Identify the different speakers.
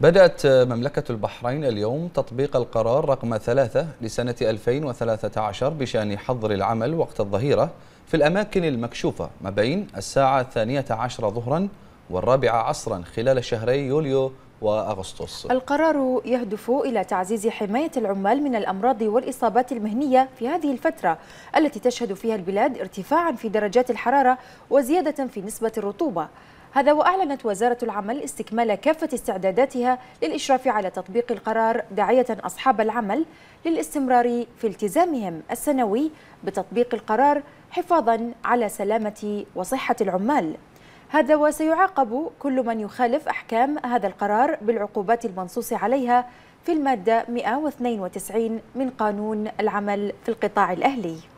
Speaker 1: بدأت مملكة البحرين اليوم تطبيق القرار رقم ثلاثة لسنة 2013 بشأن حظر العمل وقت الظهيرة في الأماكن المكشوفة ما بين الساعة الثانية عشر ظهرا والرابعة عصرا خلال شهري يوليو وأغسطس
Speaker 2: القرار يهدف إلى تعزيز حماية العمال من الأمراض والإصابات المهنية في هذه الفترة التي تشهد فيها البلاد ارتفاعا في درجات الحرارة وزيادة في نسبة الرطوبة هذا وأعلنت وزارة العمل استكمال كافة استعداداتها للإشراف على تطبيق القرار داعية أصحاب العمل للاستمرار في التزامهم السنوي بتطبيق القرار حفاظا على سلامة وصحة العمال هذا وسيعاقب كل من يخالف أحكام هذا القرار بالعقوبات المنصوص عليها في المادة 192 من قانون العمل في القطاع الأهلي